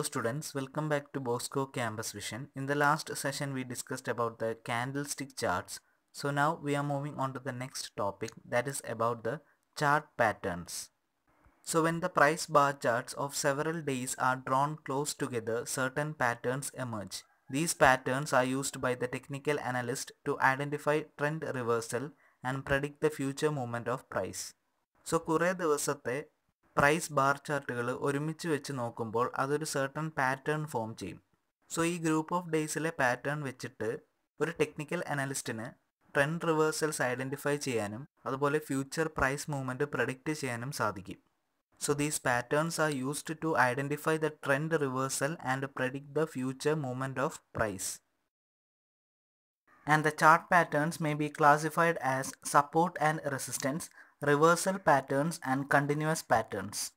Hello students, welcome back to Bosco Campus Vision. In the last session we discussed about the candlestick charts. So now we are moving on to the next topic that is about the chart patterns. So when the price bar charts of several days are drawn close together, certain patterns emerge. These patterns are used by the technical analyst to identify trend reversal and predict the future movement of price. So kure ദിവസത്തെ price bar ചാർട്ടുകൾ ഒരുമിച്ച് വെച്ച് നോക്കുമ്പോൾ അതൊരു certain pattern form ചെയ്യും so ഈ group of ഡേയ്സിലെ pattern വെച്ചിട്ട് ഒരു ടെക്നിക്കൽ അനലിസ്റ്റിന് ട്രെൻഡ് റിവേഴ്സൽസ് ഐഡൻറ്റിഫൈ ചെയ്യാനും അതുപോലെ ഫ്യൂച്ചർ പ്രൈസ് മൂവ്മെൻറ്റ് പ്രഡിക്റ്റ് ചെയ്യാനും സാധിക്കും so these patterns are used to identify the trend reversal and predict the future movement of price and the chart patterns may be classified as support and resistance reversal patterns and continuous patterns.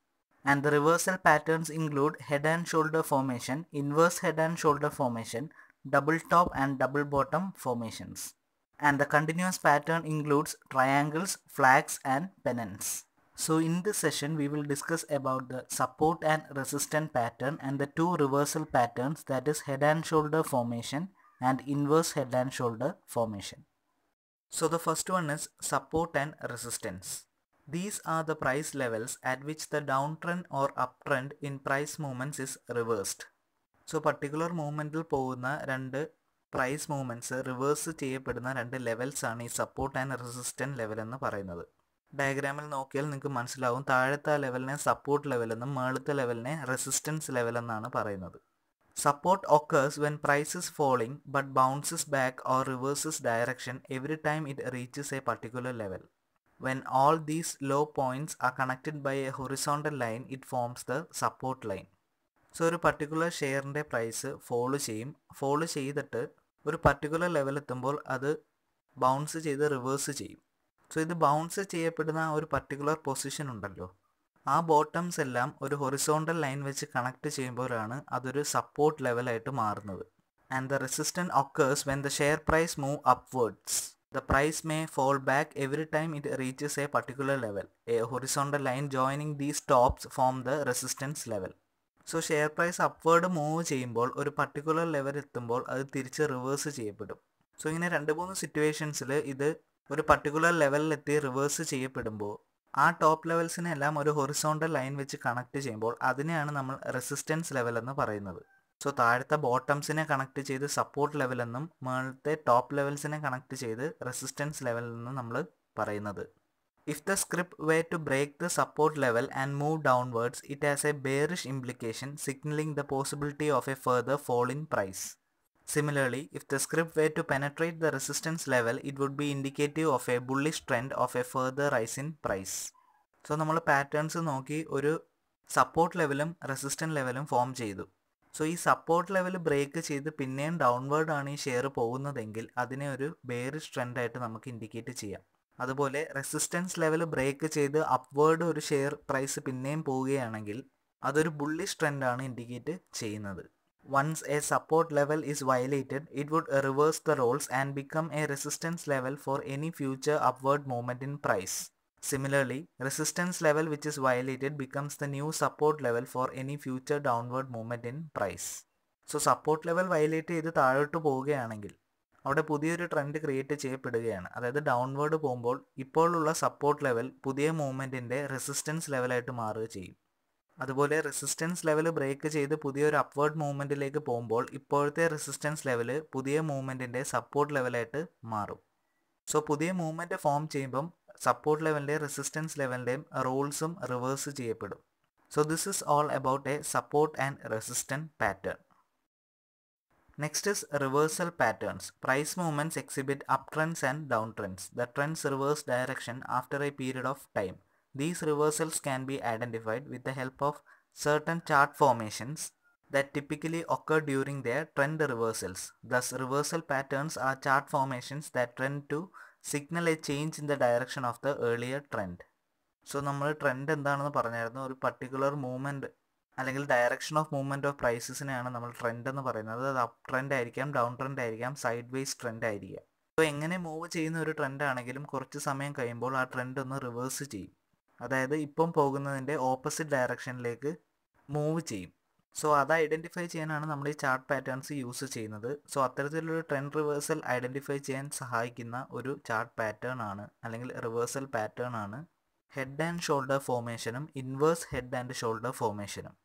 And the reversal patterns include head and shoulder formation, inverse head and shoulder formation, double top and double bottom formations. And the continuous pattern includes triangles, flags and pennants. So in this session we will discuss about the support and resistance pattern and the two reversal patterns that is head and shoulder formation and inverse head and shoulder formation. So the first one is support and resistance. These are the price levels at which the downtrend or uptrend in price movements is reversed. So particular മൂവ്മെൻറ്റിൽ പോകുന്ന രണ്ട് price movements reverse ചെയ്യപ്പെടുന്ന രണ്ട് ലെവൽസാണ് ഈ support and resistant level എന്ന് പറയുന്നത് ഡയഗ്രാമിൽ നോക്കിയാൽ നിങ്ങൾക്ക് മനസ്സിലാവും താഴത്തെ ലെവലിനെ സപ്പോർട്ട് ലെവലെന്നും മേളത്തെ ലെവലിനെ റെസിസ്റ്റൻസ് ലെവലെന്നാണ് പറയുന്നത് Support occurs when price is falling but bounces back or reverses direction every time it reaches a particular level. When all these low points are connected by a horizontal line, it forms the support line. So ഒരു particular ഷെയറിൻ്റെ price follow ചെയ്യും follow ചെയ്തിട്ട് ഒരു particular level എത്തുമ്പോൾ അത് bounce ചെയ്ത് reverse ചെയ്യും so ഇത് ബൗൺസ് ചെയ്യപ്പെടുന്ന ആ ഒരു പർട്ടിക്കുലർ പൊസിഷൻ ഉണ്ടല്ലോ ആ ബോട്ടംസ് എല്ലാം ഒരു ഹൊറിസോണ്ടൽ ലൈൻ വെച്ച് കണക്ട് ചെയ്യുമ്പോഴാണ് അതൊരു സപ്പോർട്ട് ലെവലായിട്ട് മാറുന്നത് and the resistance occurs when the share price move upwards the price may fall back every time it reaches a particular level a horizontal line joining these tops form the resistance level so share price upward move ചെയ്യുമ്പോൾ ഒരു particular level എത്തുമ്പോൾ അത് തിരിച്ച് reverse ചെയ്യപ്പെടും so ഇങ്ങനെ രണ്ട് മൂന്ന് സിറ്റുവേഷൻസിൽ ഇത് ഒരു പർട്ടിക്കുലർ ലെവലിലെത്തി റിവേഴ്സ് ചെയ്യപ്പെടുമ്പോൾ ആ ടോപ്പ് ലെവൽസിനെല്ലാം ഒരു ഹൊറിസോണ്ടൽ ലൈൻ വെച്ച് കണക്ട് ചെയ്യുമ്പോൾ അതിനെയാണ് നമ്മൾ റെസിസ്റ്റൻസ് ലെവൽ എന്ന് പറയുന്നത് സോ താഴത്തെ ബോട്ടംസിനെ കണക്ട് ചെയ്ത് സപ്പോർട്ട് ലെവൽ എന്നും മുകളിലത്തെ ടോപ്പ് ലെവൽസിനെ കണക്ട് ചെയ്ത് റെസിസ്റ്റൻസ് ലെവൽ എന്നും നമ്മൾ പറയുന്നത് if the script were to break the support level and move downwards it has a bearish implication signalling the possibility of a further fall in price Similarly, if the script were to penetrate the resistance level, it would be indicative of a bullish trend of a further rise in price. So നമ്മൾ patterns നോക്കി ഒരു support ലെവലും resistant ലെവലും form ചെയ്തു so ഈ support level break ചെയ്ത് പിന്നെയും ഡൗൺവേർഡാണ് ഈ ഷെയർ പോകുന്നതെങ്കിൽ അതിനെ ഒരു ബേറിഷ് ട്രെൻഡായിട്ട് നമുക്ക് ഇൻഡിക്കേറ്റ് ചെയ്യാം അതുപോലെ റെസിസ്റ്റൻസ് ലെവൽ ബ്രേക്ക് ചെയ്ത് അപ്വേർഡ് ഒരു ഷെയർ പ്രൈസ് പിന്നെയും പോവുകയാണെങ്കിൽ അതൊരു ബുള്ളിഷ് ട്രെൻഡാണ് ഇൻഡിക്കേറ്റ് ചെയ്യുന്നത് Once a support level is violated, it would reverse the roles and become a resistance level for any future upward movement in price. Similarly, resistance level which is violated becomes the new support level for any future downward movement in price. So support level violate ചെയ്ത് താഴോട്ട് പോവുകയാണെങ്കിൽ അവിടെ പുതിയൊരു trend create ചെയ്യപ്പെടുകയാണ് അതായത് downward പോകുമ്പോൾ ഇപ്പോഴുള്ള support level പുതിയ മൂവ്മെൻറ്റിൻ്റെ റെസിസ്റ്റൻസ് ലെവലായിട്ട് മാറുക ചെയ്യും അതുപോലെ റെസിസ്റ്റൻസ് ലെവൽ ബ്രേക്ക് ചെയ്ത് പുതിയൊരു അപ്വേർഡ് മൂവ്മെൻറ്റിലേക്ക് പോകുമ്പോൾ ഇപ്പോഴത്തെ റെസിസ്റ്റൻസ് ലെവൽ പുതിയ മൂവ്മെൻറ്റിൻ്റെ സപ്പോർട്ട് ലെവലായിട്ട് മാറും സോ പുതിയ മൂവ്മെൻറ്റ് ഫോം ചെയ്യുമ്പം സപ്പോർട്ട് ലെവലിൻ്റെ റെസിസ്റ്റൻസ് ലെവലിൻ്റെയും റൂൾസും റിവേഴ്സ് ചെയ്യപ്പെടും so this is all about a support and resistant pattern next reversal patterns price movements exhibit up trends and down trends the trends reverse direction after a period of time These reversals can be identified with the help of certain chart formations that typically occur during their trend reversals. Thus, reversal patterns are chart formations that trend to signal a change in the direction of the earlier trend. So, നമ്മൾ trend എന്താണെന്ന് പറഞ്ഞായിരുന്നു ഒരു particular movement അല്ലെങ്കിൽ direction of movement of പ്രൈസസിനെയാണ് നമ്മൾ trend എന്ന് പറയുന്നത് അത് അപ്പ് ട്രെൻഡ് ആയിരിക്കാം ഡൗൺ ട്രെൻഡ് ആയിരിക്കാം സൈഡ് വേസ് ട്രെൻഡ് ആയിരിക്കാം അപ്പോൾ എങ്ങനെ മൂവ് ചെയ്യുന്ന ഒരു ട്രെൻഡ് ആണെങ്കിലും കുറച്ച് സമയം കഴിയുമ്പോൾ ആ ട്രെൻഡ് ഒന്ന് റിവേഴ്സ് ചെയ്യും അതായത് ഇപ്പം പോകുന്നതിൻ്റെ ഓപ്പോസിറ്റ് ഡയറക്ഷനിലേക്ക് മൂവ് ചെയ്യും സോ അത് ഐഡൻറ്റിഫൈ ചെയ്യാനാണ് നമ്മൾ ഈ ചാർട്ട് പാറ്റേൺസ് യൂസ് ചെയ്യുന്നത് സോ അത്തരത്തിലൊരു ട്രെൻഡ് റിവേഴ്സൽ ഐഡൻറ്റിഫൈ ചെയ്യാൻ സഹായിക്കുന്ന ഒരു ചാർട്ട് പാറ്റേൺ ആണ് അല്ലെങ്കിൽ റിവേഴ്സൽ പാറ്റേൺ ആണ് ഹെഡ് ആൻഡ് ഷോൾഡർ ഫോർമേഷനും ഇൻവേഴ്സ് ഹെഡ് ആൻഡ് ഷോൾഡർ ഫോർമേഷനും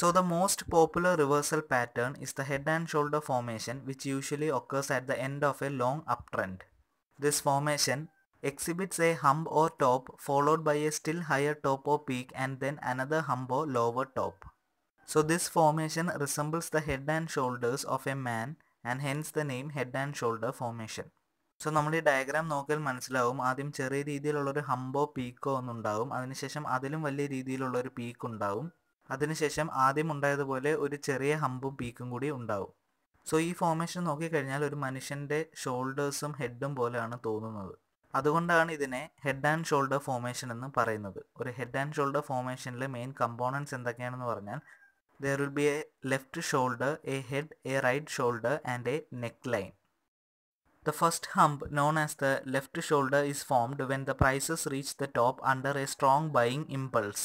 so the most popular reversal pattern is the head and shoulder formation which usually occurs at the end of a long up trend this formation exhibits a hump or top followed by a still higher top or peak and then another hump or lower top. So this formation resembles the head and shoulders of a man and hence the name head and shoulder formation so നമ്മൾ ഈ diagram നോക്കിയാൽ മനസ്സിലാവും ആദ്യം ചെറിയ രീതിയിലുള്ളൊരു ഹംബോ പീക്കോ ഒന്നുണ്ടാവും അതിനുശേഷം അതിലും വലിയ രീതിയിലുള്ളൊരു പീക്ക് ഉണ്ടാവും അതിനുശേഷം ആദ്യം ഉണ്ടായതുപോലെ ഒരു ചെറിയ ഹംബും പീക്കും കൂടി ഉണ്ടാവും സോ ഈ ഫോർമേഷൻ നോക്കിക്കഴിഞ്ഞാൽ ഒരു മനുഷ്യൻ്റെ ഷോൾഡേഴ്സും ഹെഡും പോലെയാണ് തോന്നുന്നത് അതുകൊണ്ടാണ് ഇതിനെ ഹെഡ് ആൻഡ് ഷോൾഡർ ഫോർമേഷൻ എന്ന് പറയുന്നത് ഒരു ഹെഡ് ആൻഡ് ഷോൾഡർ ഫോർമേഷനിലെ മെയിൻ കമ്പോണൻസ് എന്തൊക്കെയാണെന്ന് പറഞ്ഞാൽ there will be a left shoulder a head a right shoulder and a neck line The first hump, known as the left shoulder, is formed when the prices reach the top under a strong buying impulse.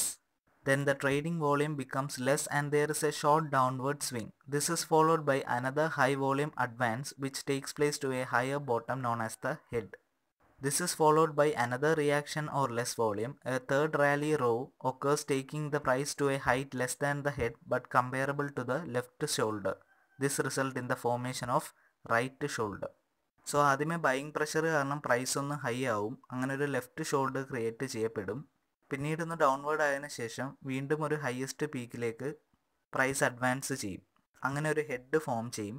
Then the trading volume becomes less and there is a short downward swing. This is followed by another high volume advance which takes place to a higher bottom known as the head. This is followed by another reaction or less volume. A third rally row occurs taking the price to a height less than the head but comparable to the left shoulder. This result in the formation of right shoulder so ആദ്യമേ buying pressure കാരണം price ഒന്ന് high ആവും അങ്ങനെ ഒരു left shoulder create ചെയ്യപ്പെടും പിന്നീട് ഒന്ന് downward ആയതിനു ശേഷം വീണ്ടും ഒരു ഹയസ്റ്റ് പീക്കിലേക്ക് പ്രൈസ് അഡ്വാൻസ് ചെയ്യും അങ്ങനെ ഒരു ഹെഡ് ഫോം ചെയ്യും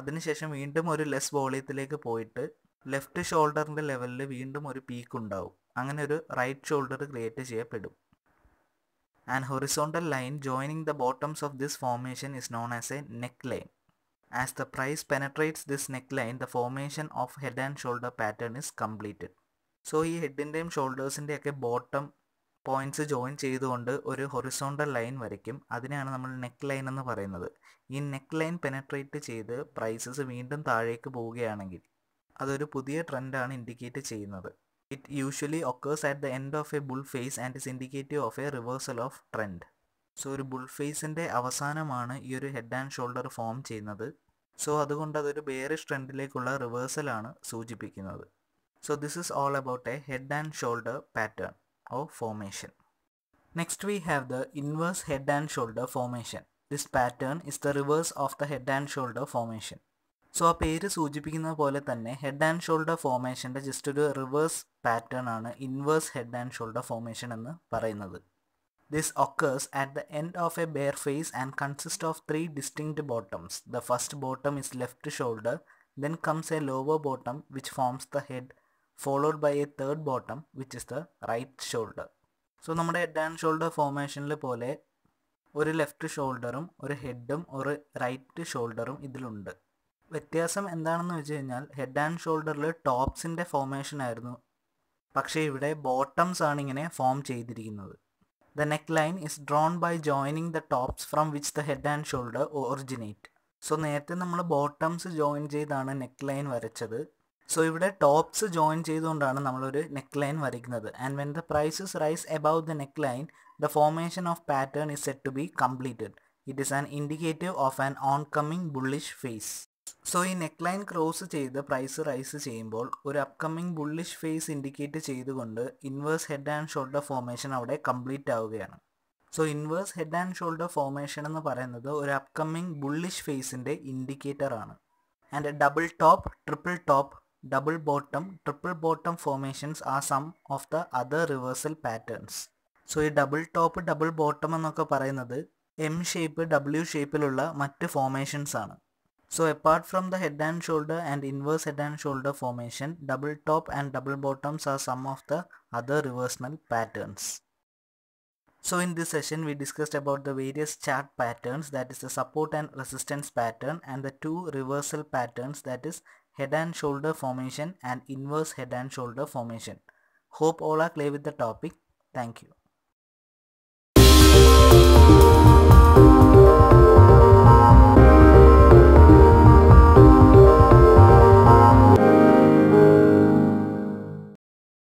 അതിനുശേഷം വീണ്ടും ഒരു ലെസ് വോളിയത്തിലേക്ക് പോയിട്ട് ലെഫ്റ്റ് ഷോൾഡറിൻ്റെ ലെവലിൽ വീണ്ടും ഒരു പീക്ക് ഉണ്ടാവും അങ്ങനെ ഒരു റൈറ്റ് ഷോൾഡർ ക്രിയേറ്റ് ചെയ്യപ്പെടും and horizontal line joining the bottoms of this formation is known as a neck line as the price penetrates this neck line the formation of head and shoulder pattern is completed so ഈ ഹെഡിൻ്റെയും ഷോൾഡേഴ്സിൻ്റെയൊക്കെ bottom points join ചെയ്തുകൊണ്ട് ഒരു horizontal line വരയ്ക്കും അതിനെയാണ് നമ്മൾ neck line എന്ന് പറയുന്നത് ഈ നെക്ക് ലൈൻ പെനട്രേറ്റ് ചെയ്ത് പ്രൈസസ് വീണ്ടും താഴേക്ക് പോവുകയാണെങ്കിൽ അതൊരു പുതിയ ട്രെൻഡാണ് ഇൻഡിക്കേറ്റ് ചെയ്യുന്നത് it usually occurs at the end of a bull phase and is indicative of a reversal of trend so ഒരു ബുൾ ഫേസിൻ്റെ അവസാനമാണ് ഈ ഒരു ഹെഡ് ആൻഡ് ഷോൾഡർ ഫോം ചെയ്യുന്നത് സോ അതുകൊണ്ട് അതൊരു ബേറിഷ് ട്രെൻഡിലേക്കുള്ള റിവേഴ്സലാണ് സൂചിപ്പിക്കുന്നത് so this is all about a head and shoulder pattern or formation next we have the inverse head and shoulder formation this pattern is the reverse of the head and shoulder formation so ആ പേര് സൂചിപ്പിക്കുന്നത് പോലെ തന്നെ head and shoulder ഫോർമേഷൻ്റെ just ഒരു reverse pattern ആണ് inverse head and shoulder formation എന്ന് പറയുന്നത് this occurs at the end of a bear phase and consist of three distinct bottoms the first bottom is left shoulder then comes a lower bottom which forms the head followed by a third bottom which is the right shoulder so നമ്മുടെ head and shoulder ഫോർമേഷനിൽ പോലെ ഒരു left ഷോൾഡറും ഒരു ഹെഡും ഒരു right ഷോൾഡറും ഇതിലുണ്ട് വ്യത്യാസം എന്താണെന്ന് വെച്ച് കഴിഞ്ഞാൽ ഹെഡ് ആൻഡ് ഷോൾഡറിൽ ടോപ്സിൻ്റെ ഫോർമേഷൻ ആയിരുന്നു പക്ഷേ ഇവിടെ ബോട്ടംസ് ആണ് ഇങ്ങനെ ഫോം ചെയ്തിരിക്കുന്നത് the neck line is drawn by joining the tops from which the head and shoulder originate so നേരത്തെ നമ്മൾ ബോട്ടംസ് ജോയിൻ ചെയ്താണ് നെക്ക് ലൈൻ വരച്ചത് സോ ഇവിടെ ടോപ്സ് ജോയിൻ ചെയ്തുകൊണ്ടാണ് നമ്മളൊരു നെക്ക് ലൈൻ വരയ്ക്കുന്നത് and when the prices rise above the neck line the formation of pattern is set to be completed it is an indicative of an oncoming bullish phase so ഈ neck line cross ചെയ്ത് price rise ചെയ്യുമ്പോൾ ഒരു upcoming bullish phase indicate ചെയ്തുകൊണ്ട് inverse head and shoulder formation അവിടെ complete ആവുകയാണ് so inverse head and shoulder formation എന്ന് പറയുന്നത് ഒരു അപ്കമ്മിങ് ബുള്ളിഷ് ഫേസിൻ്റെ ഇൻഡിക്കേറ്റർ ആണ് and double top triple top double bottom triple bottom formations are some of the other reversal patterns so ഈ double top double bottom എന്നൊക്കെ പറയുന്നത് M shape W ഷേപ്പിലുള്ള മറ്റ് ഫോർമേഷൻസ് ആണ് So apart from the head and shoulder and inverse head and shoulder formation, double top and double bottoms are some of the other reversal patterns. So in this session we discussed about the various chart patterns that is the support and resistance pattern and the two reversal patterns that is head and shoulder formation and inverse head and shoulder formation. Hope all are clear with the topic. Thank you.